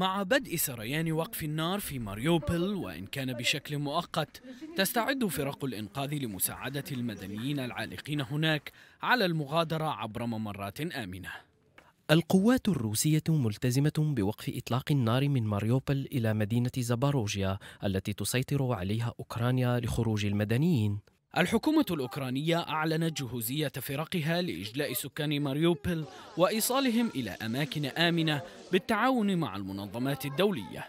مع بدء سريان وقف النار في ماريوبل وإن كان بشكل مؤقت تستعد فرق الإنقاذ لمساعدة المدنيين العالقين هناك على المغادرة عبر ممرات آمنة القوات الروسية ملتزمة بوقف إطلاق النار من ماريوبل إلى مدينة زاباروجيا التي تسيطر عليها أوكرانيا لخروج المدنيين الحكومة الأوكرانية أعلنت جهوزية فرقها لإجلاء سكان ماريوبل وإيصالهم إلى أماكن آمنة بالتعاون مع المنظمات الدولية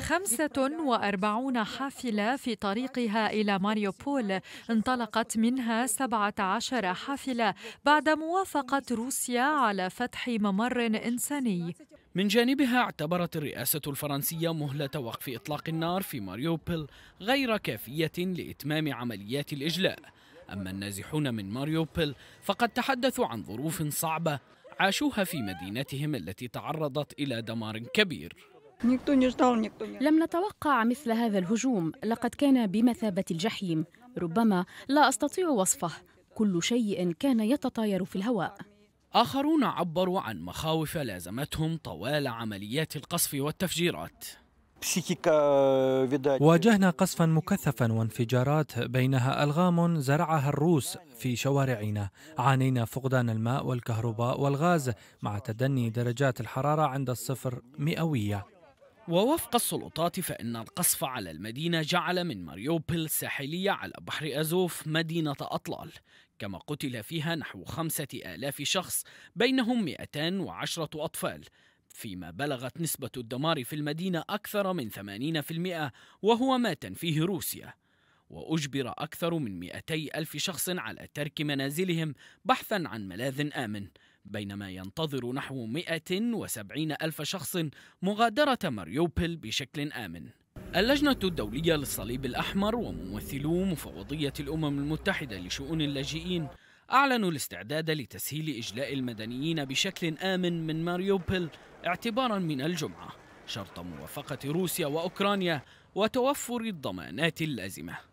خمسة وأربعون حافلة في طريقها إلى ماريوبول انطلقت منها سبعة عشر حافلة بعد موافقة روسيا على فتح ممر إنساني من جانبها اعتبرت الرئاسة الفرنسية مهلة وقف إطلاق النار في ماريوبل غير كافية لإتمام عمليات الإجلاء أما النازحون من ماريوبل فقد تحدثوا عن ظروف صعبة عاشوها في مدينتهم التي تعرضت إلى دمار كبير لم نتوقع مثل هذا الهجوم لقد كان بمثابة الجحيم ربما لا أستطيع وصفه كل شيء كان يتطاير في الهواء آخرون عبروا عن مخاوف لازمتهم طوال عمليات القصف والتفجيرات э, واجهنا قصفا مكثفا وانفجارات بينها الغام زرعها الروس في شوارعنا عانينا فقدان الماء والكهرباء والغاز مع تدني درجات الحراره عند الصفر مئويه ووفق السلطات فإن القصف على المدينة جعل من ماريوبل الساحلية على بحر أزوف مدينة أطلال كما قتل فيها نحو خمسة آلاف شخص بينهم 210 أطفال فيما بلغت نسبة الدمار في المدينة أكثر من 80% وهو ما تنفيه روسيا وأجبر أكثر من 200 ألف شخص على ترك منازلهم بحثا عن ملاذ آمن بينما ينتظر نحو 170 ألف شخص مغادرة ماريوبل بشكل آمن اللجنة الدولية للصليب الأحمر وممثلو مفوضية الأمم المتحدة لشؤون اللاجئين أعلنوا الاستعداد لتسهيل إجلاء المدنيين بشكل آمن من ماريوبل اعتبارا من الجمعة شرط موافقة روسيا وأوكرانيا وتوفر الضمانات اللازمة